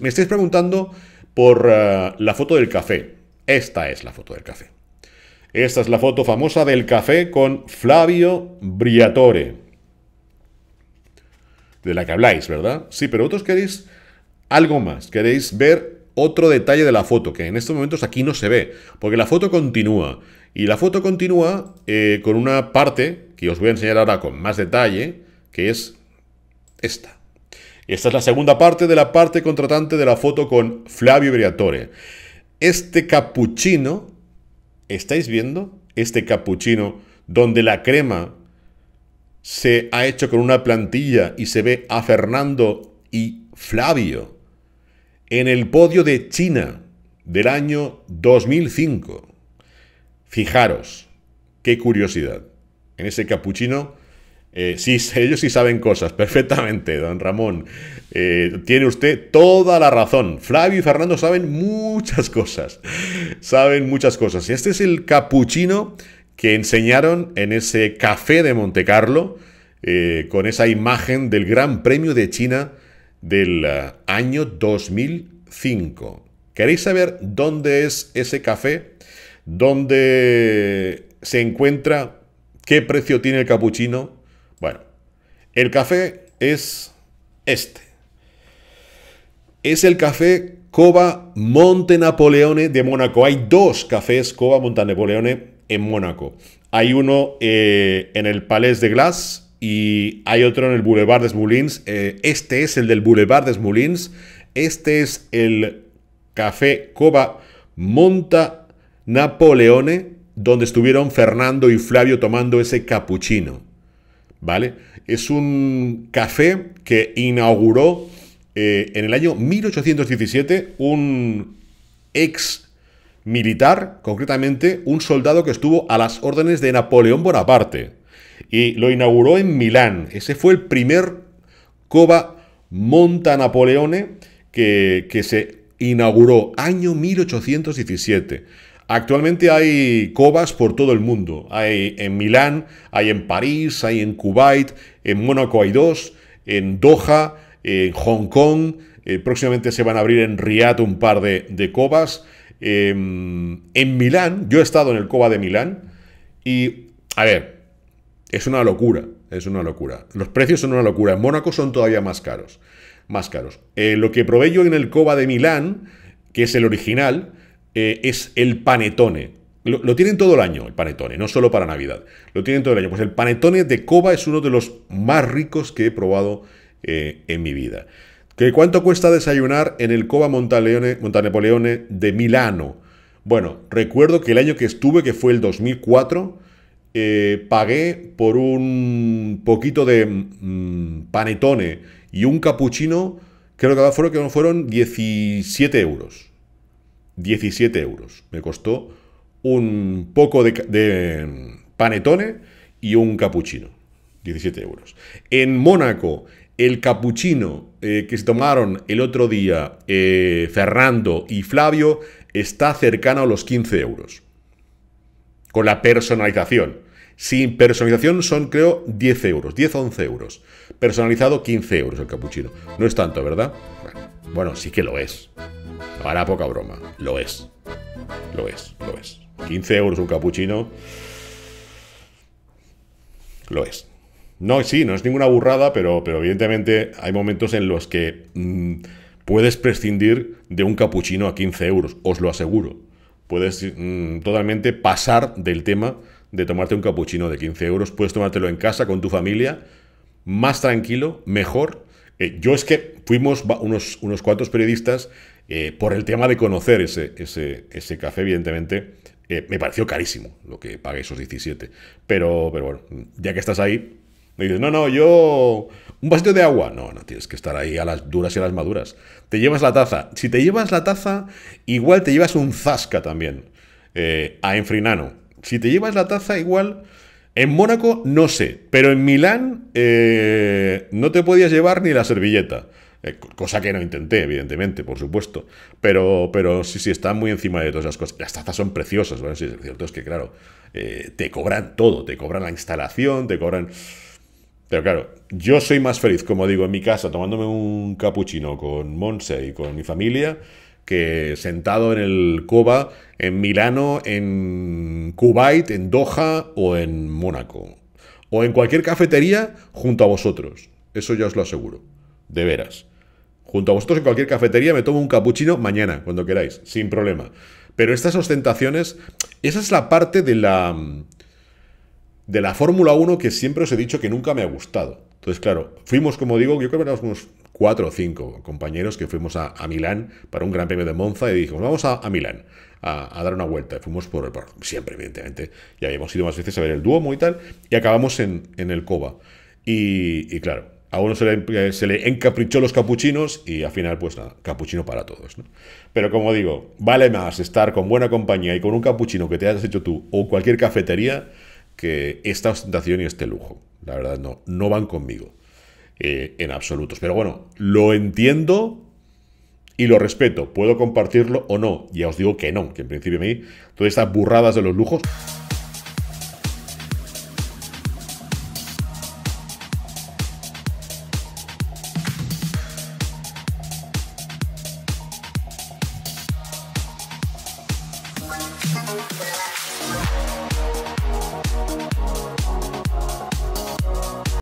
me estáis preguntando por eh, la foto del café. Esta es la foto del café. Esta es la foto famosa del café con Flavio Briatore. De la que habláis, ¿verdad? Sí, pero ¿otros queréis algo más. Queréis ver otro detalle de la foto, que en estos momentos aquí no se ve, porque la foto continúa. Y la foto continúa eh, con una parte que os voy a enseñar ahora con más detalle, que es esta. Esta es la segunda parte de la parte contratante de la foto con Flavio Briatore. Este capuchino, ¿estáis viendo? Este capuchino donde la crema se ha hecho con una plantilla y se ve a Fernando y Flavio en el podio de China del año 2005. Fijaros, qué curiosidad. En ese capuchino eh, sí, ellos sí saben cosas, perfectamente, don Ramón. Eh, tiene usted toda la razón. Flavio y Fernando saben muchas cosas. saben muchas cosas. este es el capuchino que enseñaron en ese café de Monte Carlo, eh, con esa imagen del Gran Premio de China del año 2005. ¿Queréis saber dónde es ese café? ¿Dónde se encuentra? ¿Qué precio tiene el capuchino? Bueno, el café es este. Es el café Cova Monte Napoleone de Mónaco. Hay dos cafés Cova Monte Napoleone en Mónaco. Hay uno eh, en el Palais de Glass y hay otro en el Boulevard des Moulins. Eh, este es el del Boulevard des Moulins. Este es el café Cova Monte Napoleone, donde estuvieron Fernando y Flavio tomando ese capuchino. ¿vale? Es un café que inauguró eh, en el año 1817 un ex militar, concretamente un soldado que estuvo a las órdenes de Napoleón Bonaparte. Y lo inauguró en Milán. Ese fue el primer Cova Monta Napoleone que, que se inauguró, año 1817. Actualmente hay cobas por todo el mundo. Hay en Milán, hay en París, hay en Kuwait, en Mónaco hay dos, en Doha, en Hong Kong. Eh, próximamente se van a abrir en Riyadh un par de, cobas. Em, en Milán, yo he estado en el coba de Milán y, a ver, es una locura, es una locura. Los precios son una locura. En Mónaco son todavía más caros, más caros. Eh, lo que probé yo en el coba de Milán, que es el original, eh, es el panetone. Lo, tienen todo el año, el panetone, no solo para Navidad. Lo tienen todo el año. Pues el panetone de cova es uno de los más ricos que he probado eh, en mi vida. ¿Cuánto cuesta desayunar en el cova Montaleone, Montanepoleone de Milano? Bueno, recuerdo que el año que estuve, que fue el 2004, eh, pagué por un poquito de mm, panetone y un capuchino, creo que fueron, que fueron 17 euros. 17 euros. Me costó un poco de, panetone y un capuchino. 17 euros. En Mónaco, el capuchino eh, que se tomaron el otro día eh, Fernando y Flavio está cercano a los 15 euros. Con la personalización. Sin personalización son, creo, 10 euros, 10-11 euros. Personalizado, 15 euros el capuchino. No es tanto, ¿verdad? Bueno, sí que lo es. Ahora poca broma, lo es. Lo es, lo es. 15 euros un capuchino. Lo es. No, sí, no es ninguna burrada, pero, pero evidentemente hay momentos en los que mm, puedes prescindir de un capuchino a 15 euros, os lo aseguro. Puedes mm, totalmente pasar del tema de tomarte un capuchino de 15 euros. Puedes tomártelo en casa con tu familia, más tranquilo, mejor. Eh, yo es que fuimos unos, unos cuantos periodistas eh, por el tema de conocer ese, ese, ese café, evidentemente, eh, me pareció carísimo lo que pagué esos 17. Pero, pero bueno, ya que estás ahí, me dices, no, no, yo... Un vasito de agua. No, no, tienes que estar ahí a las duras y a las maduras. Te llevas la taza. Si te llevas la taza, igual te llevas un zasca también. Eh, a Enfrinano. Si te llevas la taza, igual... En Mónaco, no sé. Pero en Milán, eh, no te podías llevar ni la servilleta. Eh, cosa que no intenté, evidentemente, por supuesto. Pero, pero sí, sí, están muy encima de todas las cosas. Las tazas son preciosas, ¿vale? Sí, es cierto, es que, claro, eh, te cobran todo. Te cobran la instalación, te cobran... Pero claro, yo soy más feliz, como digo, en mi casa, tomándome un capuchino con Monse y con mi familia, que sentado en el coba en Milano, en Kuwait, en Doha o en Mónaco. O en cualquier cafetería junto a vosotros. Eso ya os lo aseguro. De veras. Junto a vosotros en cualquier cafetería me tomo un capuchino mañana, cuando queráis, sin problema. Pero estas ostentaciones, esa es la parte de la de la Fórmula 1 que siempre os he dicho que nunca me ha gustado. Entonces, claro, fuimos, como digo, yo creo que éramos unos cuatro o cinco compañeros que fuimos a, a Milán para un gran premio de Monza y dijimos, vamos a, a Milán a, dar una vuelta. Y fuimos por, siempre, evidentemente, ya habíamos ido más veces a ver el Duomo y tal, y acabamos en, en el Cova. y claro, a uno eh, se le, encaprichó los capuchinos y al final, pues nada, capuchino para todos. Pero como digo, vale más estar con buena compañía y con un capuchino que te hayas hecho tú o cualquier cafetería que esta ostentación y este lujo. La verdad, no, no van conmigo eh, en absolutos. Pero bueno, lo entiendo y lo respeto. Puedo compartirlo o no. Ya os digo que no, que en principio a mí todas estas burradas de los lujos...